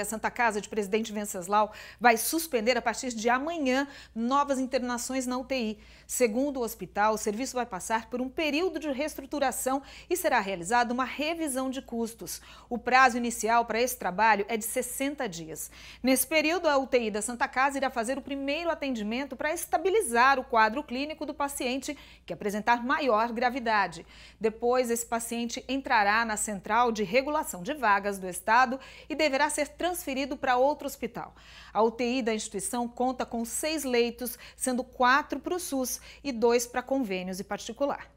A Santa Casa de Presidente Venceslau vai suspender a partir de amanhã novas internações na UTI. Segundo o hospital, o serviço vai passar por um período de reestruturação e será realizada uma revisão de custos. O prazo inicial para esse trabalho é de 60 dias. Nesse período, a UTI da Santa Casa irá fazer o primeiro atendimento para estabilizar o quadro clínico do paciente que apresentar maior gravidade. Depois, esse paciente entrará na Central de Regulação de Vagas do Estado e deverá ser transferido para outro hospital. A UTI da instituição conta com seis leitos, sendo quatro para o SUS e dois para convênios e particular.